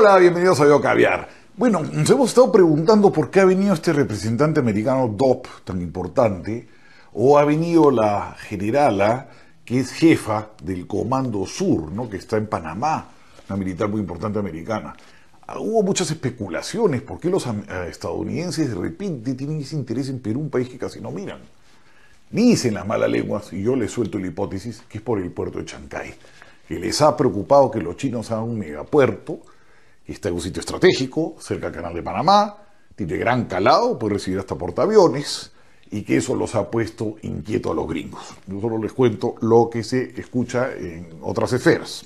Hola, bienvenidos a Yo Caviar. Bueno, nos hemos estado preguntando por qué ha venido este representante americano DOP tan importante, o ha venido la generala que es jefa del Comando Sur, ¿no? que está en Panamá, una militar muy importante americana. Ah, hubo muchas especulaciones, ¿por qué los eh, estadounidenses de tienen ese interés en Perú, un país que casi no miran? Dicen las malas lenguas, y yo les suelto la hipótesis, que es por el puerto de Chancay, que les ha preocupado que los chinos hagan un megapuerto, Está en un sitio estratégico, cerca del Canal de Panamá, tiene gran calado, puede recibir hasta portaaviones, y que eso los ha puesto inquietos a los gringos. Yo solo les cuento lo que se escucha en otras esferas.